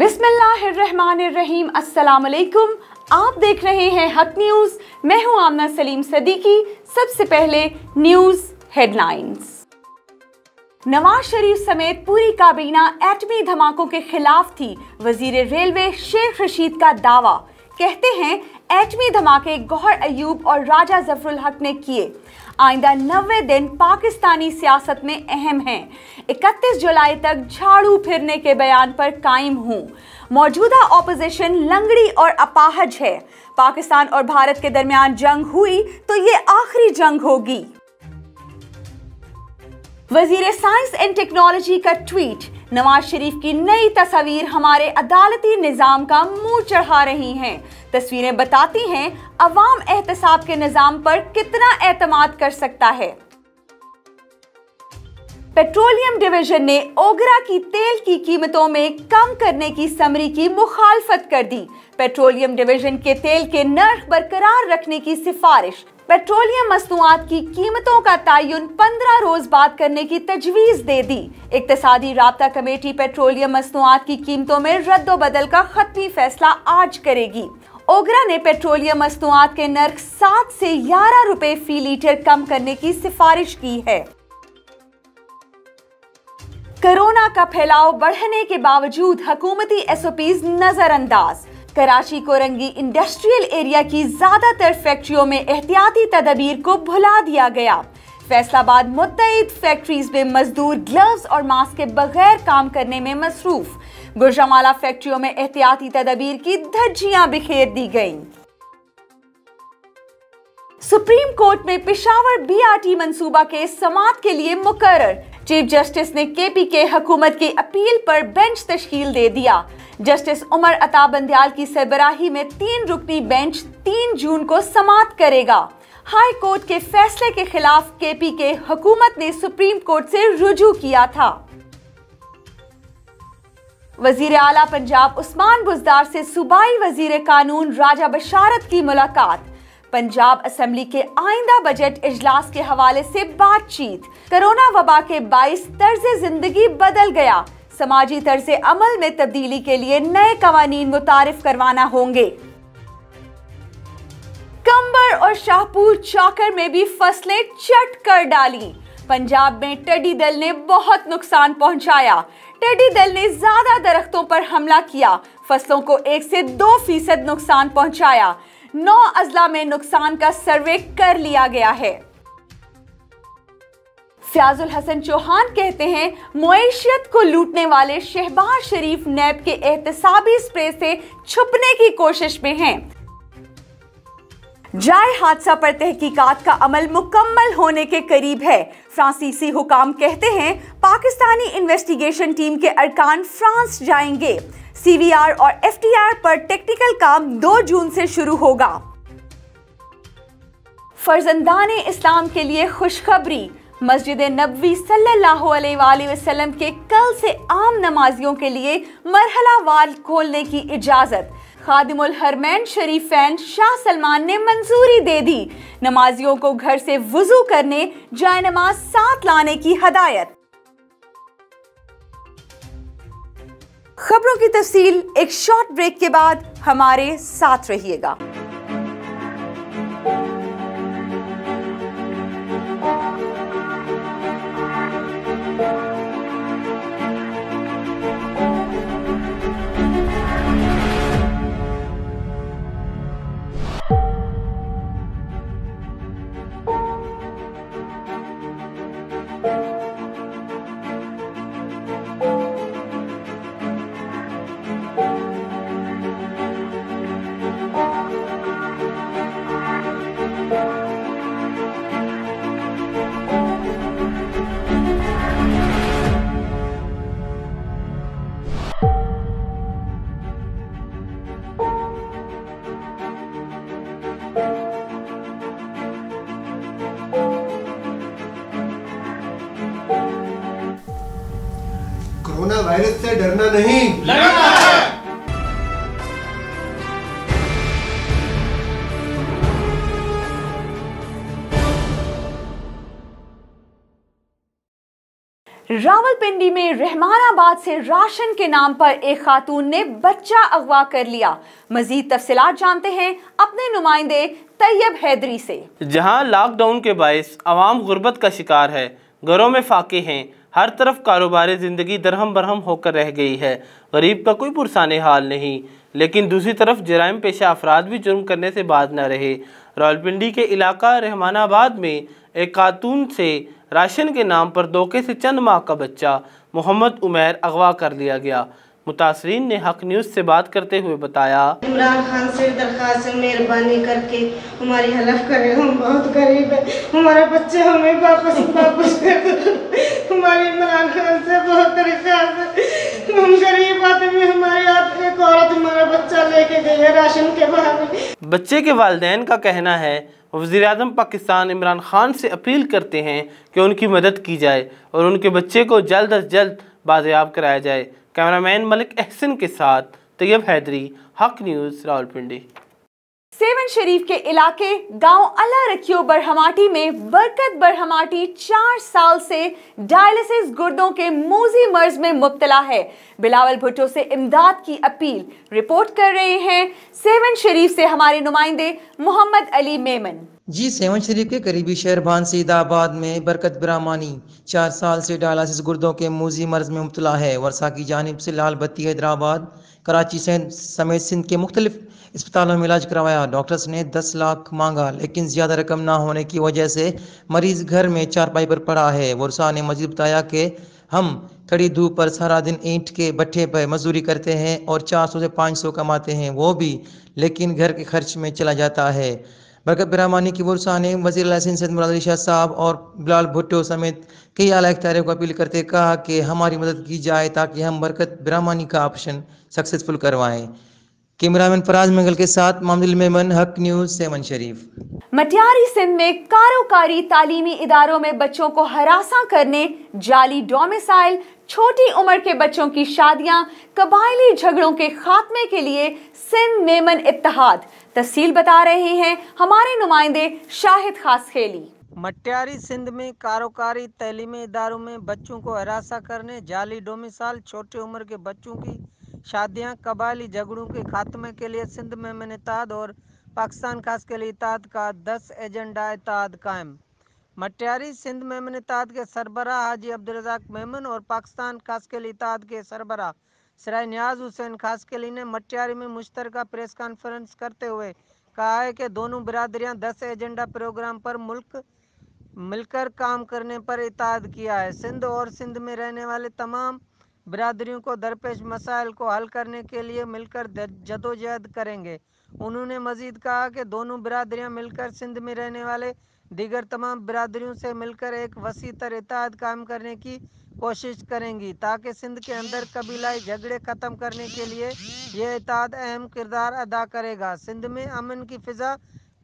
बिस्मिल्लाहिर्रहमानिर्रहीम अस्सलाम वालेकुम आप देख रहे हैं हक न्यूज़ मैं हूं आमना सलीम सदीकी सबसे पहले न्यूज़ हेडलाइंस नवाज शरीफ समेत पूरी काबीना एटमी धमाकों के खिलाफ थी वजीर रेलवे शेख रशीद का दावा कहते हैं एटमी धमाके गौहर अयूब और राजा जफरुल हक ने किए आइंदा नब्बे दिन पाकिस्तानी सियासत में अहम हैं 31 जुलाई तक झाड़ू फिरने के बयान पर कायम हूँ मौजूदा ऑपोजिशन लंगड़ी और अपाहज है पाकिस्तान और भारत के दरमियान जंग हुई तो ये आखिरी जंग होगी वजीर साइंस एंड टेक्नोलॉजी का ट्वीट नवाज शरीफ की नई तस्वीर हमारे अदालती निज़ाम का मुंह चढ़ा रही हैं तस्वीरें बताती हैं अवाम एहतसाब के निज़ाम पर कितना एतमाद कर सकता है पेट्रोलियम डिवीजन ने ओगरा की तेल की कीमतों में कम करने की समरी की मुखालफत कर दी पेट्रोलियम डिवीजन के तेल के नर्ख बरकरार रखने की सिफारिश पेट्रोलियम मसनूआत की कीमतों का तयन पंद्रह रोज बाद करने की तजवीज़ दे दी इकतदी रबता कमेटी पेट्रोलियम मसनूआत की कीमतों में रद्दबदल का खत्मी फैसला आज करेगी ओगरा ने पेट्रोलियम मसनूआत के नर्क सात से ग्यारह रुपए फी लीटर कम करने की सिफारिश की है कोरोना का फैलाव बढ़ने के बावजूद हकूमती एस ओ पी नजरअंदाज कराची कोरंगी इंडस्ट्रियल एरिया की ज़्यादातर फैक्ट्रियों में एहतियाती तदबीर को भुला दिया गया फैसलाबाद मुतद फैक्ट्रीज में मजदूर ग्लव्स और मास्क के बगैर काम करने में मसरूफ़ गुजरामाला फैक्ट्रियों में एहतियाती तदबीर की धज्जियां बिखेर दी गई सुप्रीम कोर्ट में पिशावर बीआरटी मंसूबा के समात के लिए मुकर्र चीफ जस्टिस ने के पी के हकूमत की अपील पर बेंच तश्ल दे दिया जस्टिस उमर अता बंदयाल की सरबराही में तीन रुकनी बेंच तीन जून को समाप्त करेगा हाई कोर्ट के फैसले के खिलाफ के पी के हकूमत ने सुप्रीम कोर्ट से रुजू किया था वजीर अला पंजाब उस्मान बुजदार से सूबाई वजीर कानून राजा बशारत की मुलाकात पंजाब असम्बली के आइंदा बजट इजलास के हवाले से बातचीत कोरोना वबा के बाईस तर्ज जिंदगी बदल गया समाजी तर्ज अमल में तब्दीली के लिए नए कवानीन मुतारफ करवाना होंगे कंबर और शाहपुर चौकर में भी फसलें चट कर डाली पंजाब में टडी दल ने बहुत नुकसान पहुंचाया टडी दल ने ज्यादा दरख्तों पर हमला किया फसलों को एक से दो फीसद नुकसान पहुंचाया नौ अजला में नुकसान का सर्वे कर लिया गया है फ्याजुल हसन चौहान कहते हैं मैशियत को लूटने वाले शहबाज शरीफ नैब के एहतसाबी स्प्रे से छुपने की कोशिश में हैं जाय हादसा पर तहकीकात का अमल मुकम्मल होने के करीब है फ्रांसीसी हुकाम कहते हैं पाकिस्तानी इन्वेस्टिगेशन टीम के अरकान फ्रांस जाएंगे सीवीआर और एफटीआर पर टेक्निकल काम 2 जून से शुरू होगा फर्जंदान इस्लाम के लिए खुशखबरी मस्जिद नबी सल्लल्लाहु अलैहि वसल्लम के कल से आम नमाजियों के लिए मरहला वाल खोलने की इजाज़त खादिमुल हरमैन शरीफ फैन शाह सलमान ने मंजूरी दे दी नमाजियों को घर से वजू करने जाय नमाज साथ लाने की हदायत खबरों की तफसील एक शॉर्ट ब्रेक के बाद हमारे साथ रहिएगा रावलपिंडी में रहमानाबाद से राशन के नाम पर एक खातून ने बच्चा अगवा कर लिया मजीद तफसलात जानते हैं अपने नुमाइंदे तैयब हैदरी से जहां लॉकडाउन के बायस आवाम गुर्बत का शिकार है घरों में फाके हैं हर तरफ कारोबार ज़िंदगी दरहम बरहम होकर रह गई है गरीब का कोई पुरसान हाल नहीं लेकिन दूसरी तरफ जराइम पेशा अफराद भी जुर्म करने से बाज ना रहे रावलपिंडी के इलाका रहमानाबाद में एक खातून से राशन के नाम पर धोखे से चंद माह का बच्चा मोहम्मद उमैर अगवा कर लिया गया मुतासरीन ने हक न्यूज़ से बात करते हुए बताया इमरान खान से दरखास्त दरख्वास्त मेहरबानी करके हमारी हलफ करें हम बहुत गरीब है हमारा बच्चा हमें वापस वापस कर दो हमारे इमरान खान से बहुत दरख्वास्त हम गरीब आदमी हमारे हाथ एक औरत हमारा बच्चा लेके गई है राशन के बाहर बच्चे के वालदेन का कहना है वज़ी अजम पाकिस्तान इमरान ख़ान से अपील करते हैं कि उनकी मदद की जाए और उनके बच्चे को जल्द अज जल्द बाजियाब कराया जाए कैमरामैन मलिक एहसन के साथ तैयब हैदरी हक न्यूज़ रावलपिंडी सेवन शरीफ के इलाके गांव अला रखियो बरहमाटी में बरकत बरहमाटी चार साल से डायलिसिस गुर्दों के मोजी मर्ज में मुबतला है बिलावल भुट्टो से इमदाद की अपील रिपोर्ट कर रहे हैं सेवन शरीफ से हमारे नुमाइंदे मोहम्मद अली मेमन जी सेवन शरीफ के करीबी शहर भानसीदाबाद में बरकत ब्रामानी चार साल से डायलिसिस गुर्दों के मोजी मर्ज में मुबतला है वर्षा की जानब से लाल बत्ती हैदराबाद कराची समेत सिंध के मुख्तलिफ अस्पतालों में इलाज करवाया डॉक्टर्स ने दस लाख मांगा लेकिन ज़्यादा रकम ना होने की वजह से मरीज घर में चारपाई पर पड़ा है वर्षा ने मजीद बताया कि हम कड़ी धूप पर सारा दिन ईंट के भट्ठे पर मजदूरी करते हैं और 400 से 500 कमाते हैं वो भी लेकिन घर के खर्च में चला जाता है बरकत बिरामानी की वर्षा ने वजी सिंसद मुरादली शाह साहब और बिलाल भुट्टो समेत कई आला अख्तारों को अपील करते कहा कि हमारी मदद की जाए ताकि हम बरकत बिरामानी का ऑप्शन सक्सेसफुल करवाएं कैमरामैन फराज मंगल के साथ मामदिल मेमन हक न्यूज सेवन शरीफ मटियारी सिंध में कारोकारी तालीमी इदारों में बच्चों को हरासा करने जाली डोमिसाइल छोटी उम्र के बच्चों की शादियां कबायली झगड़ों के खात्मे के लिए सिंध मेमन इतिहाद तफसील बता रहे हैं हमारे नुमाइंदे शाहिद खास खेली मटियारी सिंध में कारोकारी तलीमी इदारों में बच्चों को हरासा करने जाली डोमिसाइल छोटी उम्र के बच्चों की शादियां कबाली झगड़ों के खात्मे के लिए सिंध में मनताद और पाकिस्तान खास के लिए इताद का दस एजेंडा इताद कायम मटियारी सिंध मेमन इताद के सरबरा हाजी अब्दुलरजाक मेमन और पाकिस्तान खास के लिए इताद के सरबरा सराय न्याज हुसैन खास के लिए ने मटियारी में मुश्तरका प्रेस कॉन्फ्रेंस करते हुए कहा है कि दोनों बिरादरियां दस एजेंडा प्रोग्राम पर मुल्क मिलकर काम करने पर इताद किया है सिंध और सिंध में रहने वाले तमाम बिरादरियों को दरपेश मसाइल को हल करने के लिए मिलकर जदोजहद करेंगे उन्होंने मजीद कहा कि दोनों बिरादरियाँ मिलकर सिंध में रहने वाले दीगर तमाम बिरादरियों से मिलकर एक वसी तर इतिहाद कायम करने की कोशिश करेंगी ताकि सिंध के अंदर कबीलाई झगड़े ख़त्म करने के लिए यह इतिहाद अहम किरदार अदा करेगा सिंध में अमन की फ़िज़ा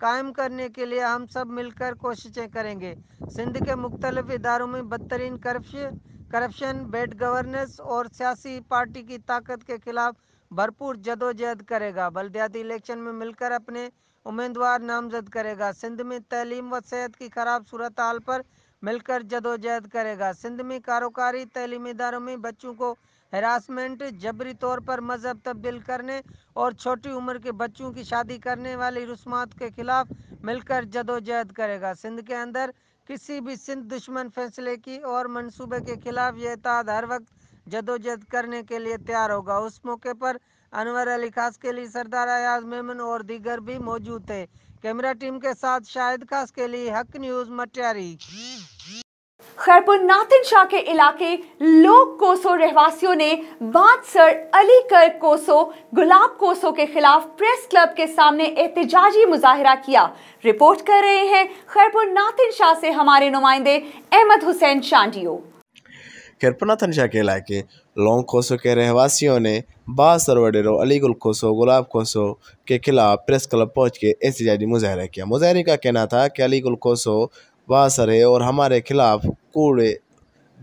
कायम करने के लिए हम सब मिलकर कोशिशें करेंगे सिंध के मुख्तलिफ इदारों में बदतरीन कर्फ्यू करप्शन बेड गवर्नेंस और सियासी पार्टी की ताकत के खिलाफ भरपूर जदोजहद करेगा बलदियाती इलेक्शन में मिलकर अपने उम्मीदवार नामजद करेगा सिंध में तलीम व सेहत की खराब सूरत हाल पर मिलकर जदोजहद करेगा सिंध में कारोकारी तलीमी इदारों में बच्चों को हरासमेंट जबरी तौर पर मजहब तब्दील करने और छोटी उम्र के बच्चों की शादी करने वाली रस्मात के खिलाफ मिलकर जदोजहद करेगा सिंध के अंदर किसी भी सिंध दुश्मन फैसले की और मनसूबे के खिलाफ यह इतिहाद हर वक्त जदोजहद करने के लिए तैयार होगा उस मौके पर अनवर अली खास के लिए सरदार अयाज मेमन और दीगर भी मौजूद थे कैमरा टीम के साथ शाहिद खास के लिए हक न्यूज़ मटियारी खैरपुर नातिन शाह के इलाके लोक कोसो रहवासियों ने बादसर अली कर कोसो गुलाब कोसो के खिलाफ प्रेस क्लब के सामने एहतजाजी मुजाहरा किया रिपोर्ट कर रहे हैं खैरपुर नातिन शाह से हमारे नुमाइंदे अहमद हुसैन शांडियो खैरपुर नातिन शाह के इलाके लौंग कोसो के रहवासियों ने बासर वडेरो अली गुल कोसो गुलाब कोसो के खिलाफ प्रेस क्लब पहुंच के एहतजाजी मुजाहरा किया मुजाहरे का कहना था कि गुल कोसो बासर है और हमारे खिलाफ कूड़े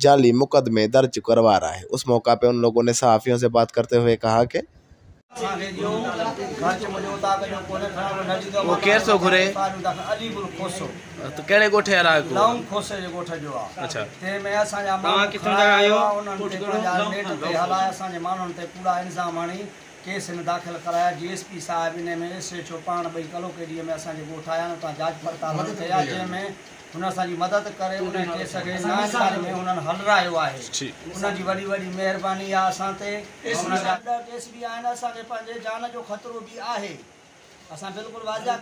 जाली मुकदमे दर्ज करवा रहा है उस मौका पे उन लोगों ने सहाफ़ियों से बात करते हुए कहा कि वो केर सो घुरे तो केड़े गोठे आरा को लाऊं खोसे जे गोठा जो अच्छा ते मैं असा जा मां किथे जा आयो उनन ते नेट ते हलाया असा जे मानन ते पूरा इंजाम आनी केस में दाखिल कराया जीएसपी साहब ने में से छो भाई कलो के लिए मैं असा जे गोठाया ता जांच पड़ताल कया जे में मदद उन जान ख़तरो वाजा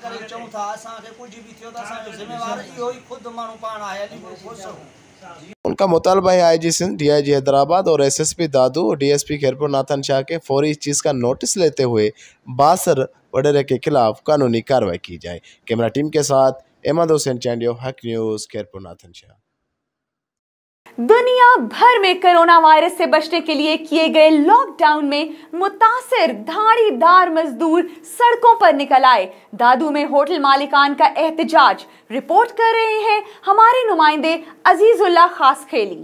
उनका मुतालबा है I G Sindh D I G Hyderabad और एस एस पी दादू और D S P Khairpur Nathan Shah के फौरी इस चीज़ का नोटिस लेते हुए बासर वडेरे के खिलाफ कानूनी कार्रवाई की जाए कैमरा टीम के साथ एमादो सेन चैंडियो हक न्यूज कैरपुरनाथन शाह दुनिया भर में कोरोना वायरस से बचने के लिए किए गए लॉकडाउन में मुतासर धाड़ीदार मजदूर सड़कों पर निकल आए दादू में होटल मालिकान का एहतजाज रिपोर्ट कर रहे हैं हमारे नुमाइंदे अजीजुल्ला खास खेली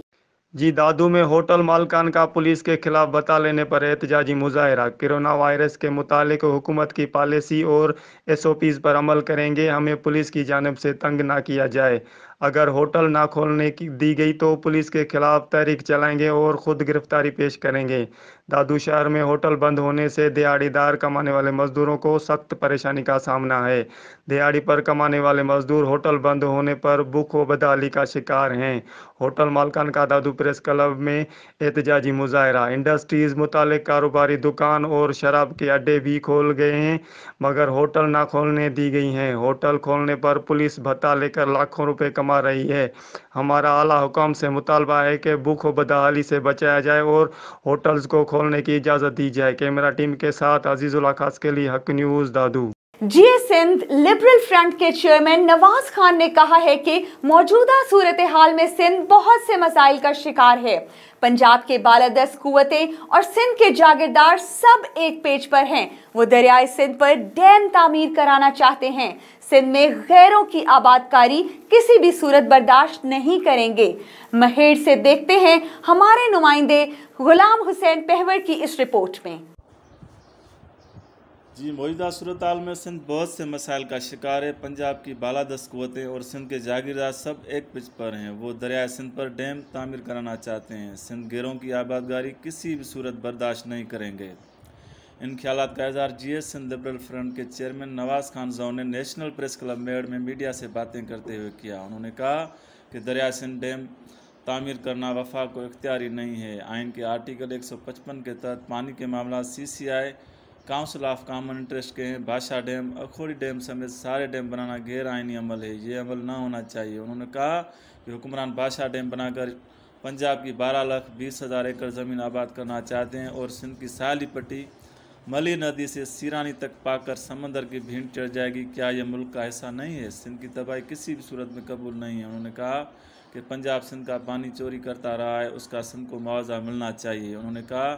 जी दादू में होटल मालकान का पुलिस के खिलाफ बता लेने पर एहतजाजी मुजाहरा कोरोना वायरस के मुतालिक हुकूमत की पॉलिसी और एस ओ पीज़ पर अमल करेंगे हमें पुलिस की जानब से तंग ना किया जाए अगर होटल ना खोलने की दी गई तो पुलिस के खिलाफ तहरीक चलाएंगे और खुद गिरफ्तारी पेश करेंगे दादू शहर में होटल बंद होने से दिहाड़ीदार कमाने वाले मजदूरों को सख्त परेशानी का सामना है दिहाड़ी पर कमाने वाले मजदूर होटल बंद होने पर भूख व बदहाली का शिकार हैं होटल मालकान का दादू प्रेस क्लब में एहतजाजी मुजाहरा इंडस्ट्रीज़ मुतल कारोबारी दुकान और शराब के अड्डे भी खोल गए हैं मगर होटल ना खोलने दी गई हैं होटल खोलने पर पुलिस भत्ता लेकर लाखों रुपए कमा रही है हमारा आला हुकाम से मुतालबा है कि भूख बदहाली से बचाया जाए और होटल्स को खोलने की इजाज़त दी जाए कैमरा टीम के साथ अजीज उल्लाखास के लिए Haq news Dadu Jeay Sindh liberal front के चेयरमैन नवाज खान ने कहा है कि मौजूदा सूरत हाल में सिंध बहुत से मसाइल का शिकार है पंजाब के बालादस कुतें और सिंध के जागीरदार सब एक पेज पर हैं वो दरियाए सिंध पर डैम तामीर कराना चाहते हैं सिंध में गैरों की आबादकारी किसी भी सूरत बर्दाश्त नहीं करेंगे महेड़ से देखते हैं हमारे नुमाइंदे गुलाम हुसैन पहवर की इस रिपोर्ट में जी मौजूदा सूरत में सिंध बहुत से मसाइल का शिकार है पंजाब की बालादस कुतें और सिंध के जागीरदार सब एक पिच पर हैं वो दरिया सिंध पर डैम तामीर कराना चाहते हैं सिंध गिरों की आबादगारी किसी भी सूरत बर्दाश्त नहीं करेंगे इन ख्याल का इजहार G S Sindh liberal front के चेयरमैन नवाज़ खान जो ने नेशनल प्रेस क्लब मेड़ में मीडिया से बातें करते हुए किया उन्होंने कहा कि दरिया सिंध डैम तामीर करना वफा को इख्तियारी नहीं है आइन के आर्टिकल 155 के तहत पानी के मामला C C I council of common interest के हैं बादशाह डैम अखोरी डैम समेत सारे डैम बनाना गैर आइनी अमल है ये अमल ना होना चाहिए उन्होंने कहा कि हुक्मरान बादशाह डैम बनाकर पंजाब की बारह लाख बीस हज़ार एकड़ ज़मीन आबाद करना चाहते हैं और सिंध की साली पट्टी मली नदी से सिरानी तक पाकर समंदर की भीड़ चढ़ जाएगी क्या यह मुल्क का हिस्सा नहीं है सिंध की तबाही किसी भी सूरत में कबूल नहीं है उन्होंने कहा कि पंजाब सिंध का पानी चोरी करता रहा है उसका सिंध को मुआवजा मिलना चाहिए उन्होंने कहा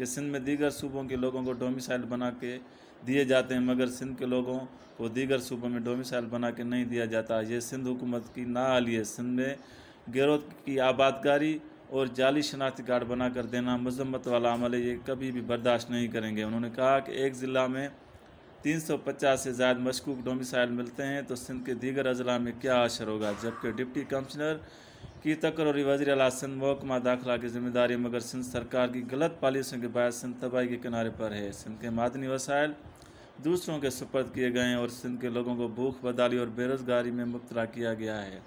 कि सिंध में दीगर सूबों के लोगों को डोमिसाइल बना के दिए जाते हैं मगर सिंध के लोगों को दीगर सूबों में डोमिसाइल बना के नहीं दिया जाता ये सिंध हुकूमत की नाअली है सिंध में गिरोह की आबादकारी और जाली शनाख्ती कार्ड बनाकर देना मजम्मत वाला अमल है ये कभी भी बर्दाश्त नहीं करेंगे उन्होंने कहा कि एक ज़िला में 350 से ज़्यादा मशकूक डोमिसाइल मिलते हैं तो सिंध के दीगर अजला में क्या असर होगा जबकि डिप्टी कमिश्नर की तकर और वजी अला सिंध महकमा दाखिला की जिम्मेदारी मगर सिंध सरकार की गलत पॉलिसियों के बायस सिंध तबाही के किनारे पर है सिंध के मादनी वसायल दूसरों के सुपर्द किए गए हैं और सिंध के लोगों को भूख बदाली और बेरोज़गारी में मुबतला किया गया है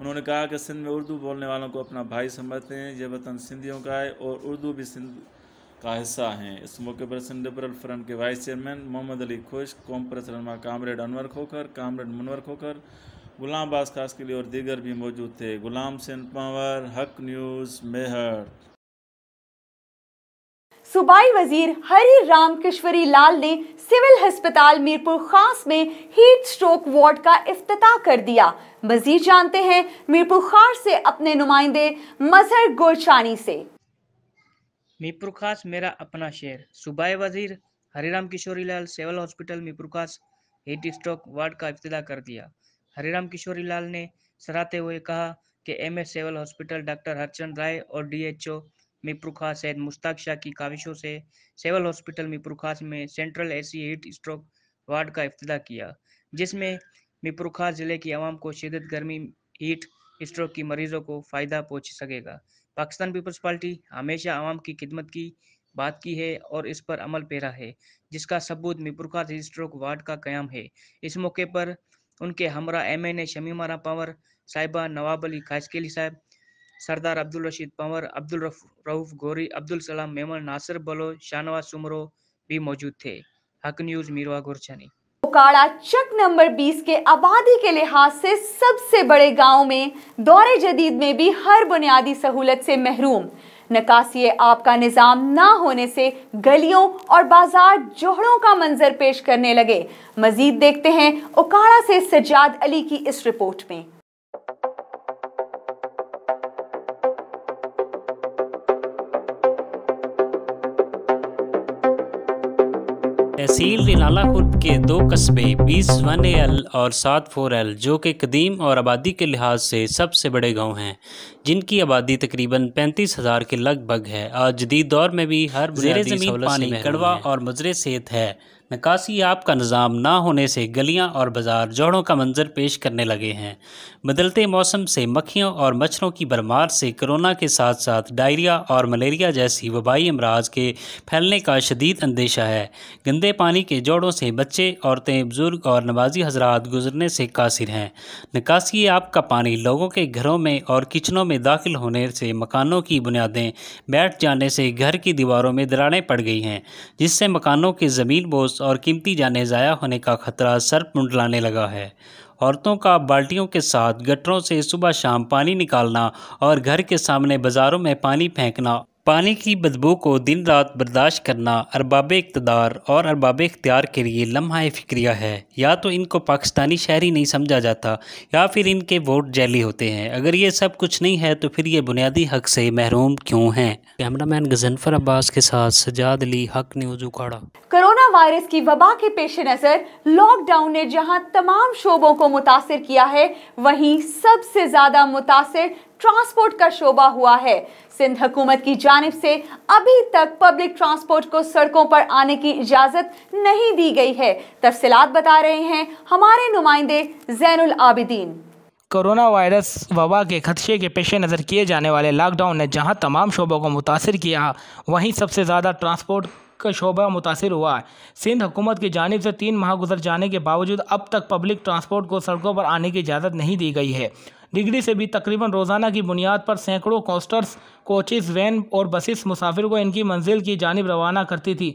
उन्होंने कहा कि सिंध में उर्दू बोलने वालों को अपना भाई समझते हैं यह वतन सिंधियों का है और उर्दू भी सिंध का हिस्सा हैं इस मौके पर सिंध लिबरल फ्रंट के वाइस चेयरमैन मोहम्मद अली खुश कॉम्प्रेस रनमा कामरेड अनवर खोखर कामरेड मुनवर खोखर गुलाम बास खास के लिए और दीगर भी मौजूद थे गुलाम सिंह पावर हक न्यूज़ मेहर सुबाई वजीर हरी राम किश्वरी लाल ने सिविल अस्पताल मीरपुर खास में हीट स्ट्रोक वार्ड का अफ्ताह कर दिया मजीद जानते हैं मीरपुर खास से अपने नुमाइंदे मजहर गोरचानी से मीरपुर खास मेरा अपना शहर सुबाई वजीर Hari Ram Kishori Lal civil hospital Mirpur Khas heat stroke ward का अफ्ताह कर दिया हरिराम किशोरी लाल ने सराहते हुए कहा कि M S civil hospital doctor Harchand Rai और डी एच ओ खास सैद मुश्ताक शाह की काविशों से सेवल हॉस्पिटल मीरपुर खास में central AC heat stroke ward का अफ्तः किया जिसमें मीरपुर खास जिले की आवाम को शदत गर्मी हीट स्ट्रोक की मरीजों को फ़ायदा पहुँच सकेगा पाकिस्तान पीपल्स पार्टी हमेशा आवाम की खिदमत की बात की है और इस पर अमल पैरा है जिसका सबूत मीरपुर खास स्ट्रोक वार्ड का क्याम है इस मौके पर उनके हमरा एम एन ए शमीमारा पंवर साहिबा नवाब अली खाजकेली साहब सरदार अब्दुल रशीद पंवर अब्दुल रऊफ गोरी अब्दुल सलाम मेमन नासिर बलो शाहनवाज सुमरो भी मौजूद थे हक न्यूज़ मीरवा गोरछानी काड़ा चक नंबर 20 के आबादी के लिहाज से सबसे बड़े गांव में दौरे जदीद में भी हर बुनियादी सहूलत से महरूम नकासी आपका निज़ाम ना होने से गलियों और बाजार जोहड़ों का मंजर पेश करने लगे मजीद देखते हैं उकाड़ा से सजाद अली की इस रिपोर्ट में तहसील रिनाला खुर्द के दो कस्बे बीस वन एल और सात फोर एल जो कि कदीम और आबादी के लिहाज से सबसे बड़े गांव हैं जिनकी आबादी तकरीबन पैंतीस हज़ार के लगभग है और जदीद दौर में भी हर ज़मीन पानी कड़वा और मजरे सेहत है नकासी आपका निज़ाम ना होने से गलियां और बाज़ार जोड़ों का मंजर पेश करने लगे हैं बदलते मौसम से मक्खियों और मच्छरों की बरमार से कोरोना के साथ साथ डायरिया और मलेरिया जैसी वबाई अमराज के फैलने का शदीद अंदेशा है गंदे पानी के जोड़ों से बच्चे औरतें बुज़ुर्ग और नवाजी हजरात गुजरने से कासिर हैं आब आपका पानी लोगों के घरों में और किचनों में में दाखिल होने से मकानों की बुनियादें बैठ जाने से घर की दीवारों में दरारें पड़ गई हैं जिससे मकानों के ज़मीन बोझ और कीमती जाने ज़ाया होने का खतरा सर मुंडलाने लगा है औरतों का बाल्टियों के साथ गटरों से सुबह शाम पानी निकालना और घर के सामने बाज़ारों में पानी फेंकना पानी की बदबू को दिन रात बर्दाश्त करना अरबाब इकतदार और अरबाब इख्तियार के लिए लम्हा फ़िक्रिया है या तो इनको पाकिस्तानी शहरी नहीं समझा जाता या फिर इनके वोट जैली होते हैं अगर ये सब कुछ नहीं है तो फिर ये बुनियादी हक से महरूम क्यों हैं कैमरामैन गजनफर अब्बास के साथ सजाद अली हक न्यूज उखाड़ा कोरोना वायरस की वबा के पेश नज़र लॉकडाउन ने जहाँ तमाम शोबों को मुतासर किया है वहीं सबसे ज़्यादा मुतासर ट्रांसपोर्ट का शोबा हुआ है सिंध हुकूमत की जानब से अभी तक पब्लिक ट्रांसपोर्ट को सड़कों पर आने की इजाज़त नहीं दी गई है तफसलत बता रहे हैं हमारे नुमाइंदे जैन आबिदीन कोरोना वायरस वबा के खदशे के पेश नज़र किए जाने वाले लॉकडाउन ने जहां तमाम शोबों को मुतासर किया वहीं सबसे ज़्यादा ट्रांसपोर्ट का शोबा मुतासर हुआ है सिंध हुकूमत की जानब से तीन माह गुजर जाने के बावजूद अब तक पब्लिक ट्रांसपोर्ट को सड़कों पर आने की इजाज़त नहीं दी गई है डिग्री से भी तकरीबन रोज़ाना की बुनियाद पर सैकड़ों कोस्टर्स कोचेस वैन और बसेस मुसाफिर को इनकी मंजिल की जानब रवाना करती थी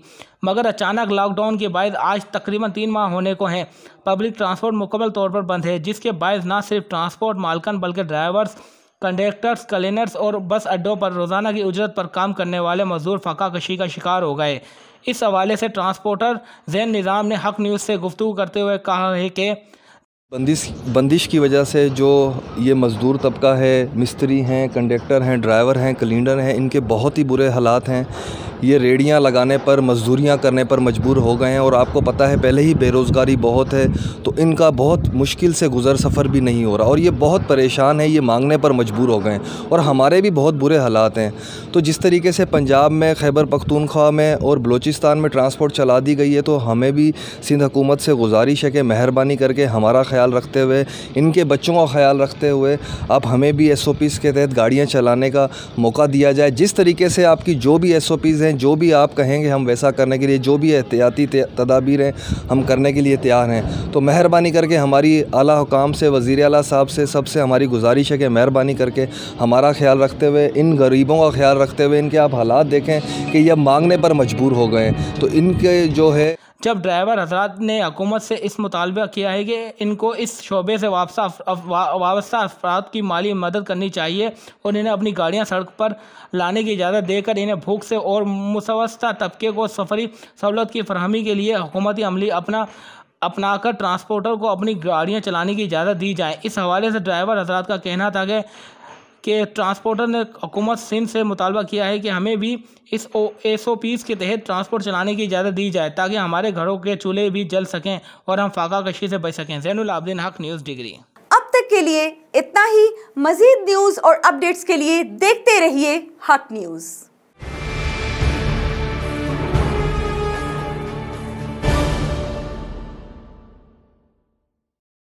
मगर अचानक लॉकडाउन के बाद आज तकरीबन तीन माह होने को हैं पब्लिक ट्रांसपोर्ट मुकम्मल तौर पर बंद है जिसके बायस ना सिर्फ ट्रांसपोर्ट मालकन बल्कि ड्राइवर्स कंडक्टर्स क्लीनर्स और बस अड्डों पर रोज़ाना की उजरत पर काम करने वाले मजदूर फ़का कशी का शिकार हो गए इस हवाले से ट्रांसपोर्टर जैन निज़ाम ने हक न्यूज़ से गुफ्तु करते हुए कहा है कि बंदिश बंदिश की वजह से जो ये मज़दूर तबका है मिस्त्री हैं कंडक्टर हैं ड्राइवर हैं क्लीनर हैं इनके बहुत ही बुरे हालात हैं ये रेडियाँ लगाने पर मजदूरियाँ करने पर मजबूर हो गए हैं और आपको पता है पहले ही बेरोज़गारी बहुत है तो इनका बहुत मुश्किल से गुज़र सफ़र भी नहीं हो रहा और ये बहुत परेशान है ये मांगने पर मजबूर हो गए हैं और हमारे भी बहुत बुरे हालात हैं तो जिस तरीके से पंजाब में खैबर पख्तूनख्वा में और बलूचिस्तान में ट्रांसपोर्ट चला दी गई है तो हमें भी सिंध हुकूमत से गुजारिश है कि मेहरबानी करके हमारा ख्याल रखते हुए इनके बच्चों का ख्याल रखते हुए आप हमें भी एस के तहत गाड़ियाँ चलाने का मौका दिया जाए जिस तरीके से आपकी जो भी एस हैं हैं जो भी आप कहेंगे हम वैसा करने के लिए जो भी एहतियाती तदाबीर हैं हम करने के लिए तैयार हैं तो मेहरबानी करके हमारी आला हुकाम से वज़ी अला साहब से सबसे हमारी गुजारिश है कि मेहरबानी करके हमारा ख्याल रखते हुए इन गरीबों का ख्याल रखते हुए इनके आप हालात देखें कि यह मांगने पर मजबूर हो गए तो इनके जो है जब ड्राइवर हजरात ने हुकूमत से इस मुतालबा किया है कि इनको इस शोबे से वाबस्ता अफराद की माली मदद करनी चाहिए और इन्हें अपनी गाड़ियाँ सड़क पर लाने की इजाज़त देकर इन्हें भूख से और मुसवस्ता तबके को सफरी सहूलत की फरहमी के लिए हुकूमती अमली अपना अपनाकर ट्रांसपोर्टर को अपनी गाड़ियाँ चलाने की इजाज़त दी जाए इस हवाले से ड्राइवर हजरात का कहना था कि के ट्रांसपोर्टर ने हुकूमत सिंध से मुतालबा किया है कि हमें भी इस ओ एस ओ पीज़ के तहत ट्रांसपोर्ट चलाने की इजाज़त दी जाए ताकि हमारे घरों के चूल्हे भी जल सकें और हम फाका कशी से बच सकें जैन आबदीन हक न्यूज़ डिग्री अब तक के लिए इतना ही मजीद न्यूज़ और अपडेट्स के लिए देखते रहिए हक न्यूज़